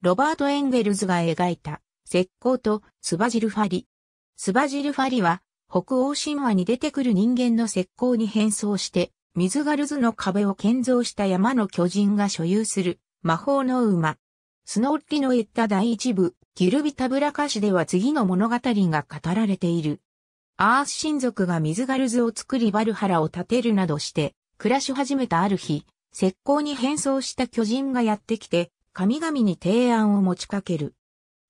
ロバート・エンゲルズが描いた、石膏とスバジルファリ。スバジルファリは、北欧神話に出てくる人間の石膏に変装して、水ガルズの壁を建造した山の巨人が所有する魔法の馬。スノテリの言った第一部、ギルビタブラカシでは次の物語が語られている。アース神族が水ガルズを作りバルハラを建てるなどして暮らし始めたある日、石膏に変装した巨人がやってきて神々に提案を持ちかける。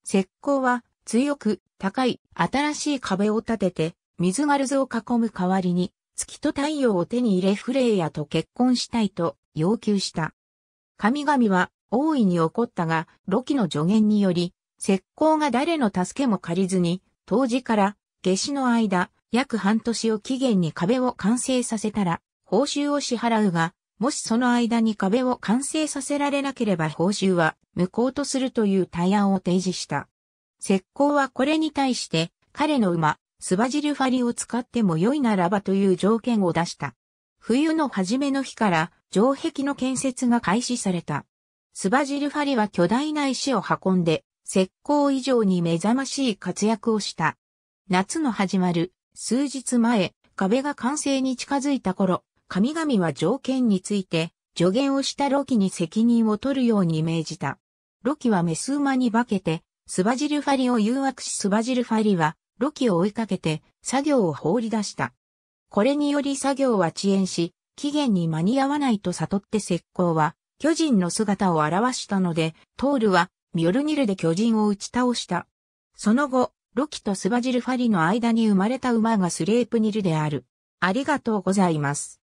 石膏は強く高い新しい壁を立てて水がるずを囲む代わりに月と太陽を手に入れフレイヤと結婚したいと要求した。神々は大いに怒ったが、ロキの助言により、石膏が誰の助けも借りずに、当時から夏至の間、約半年を期限に壁を完成させたら、報酬を支払うが、もしその間に壁を完成させられなければ報酬は無効とするという対案を提示した。石膏はこれに対して彼の馬、スバジルファリを使っても良いならばという条件を出した。冬の初めの日から城壁の建設が開始された。スバジルファリは巨大な石を運んで、石膏以上に目覚ましい活躍をした。夏の始まる数日前、壁が完成に近づいた頃、神々は条件について、助言をしたロキに責任を取るように命じた。ロキはメス馬に化けて、スバジルファリを誘惑しスバジルファリは、ロキを追いかけて、作業を放り出した。これにより作業は遅延し、期限に間に合わないと悟って石膏は、巨人の姿を表したので、トールは、ミョルニルで巨人を打ち倒した。その後、ロキとスバジルファリの間に生まれた馬がスレープニルである。ありがとうございます。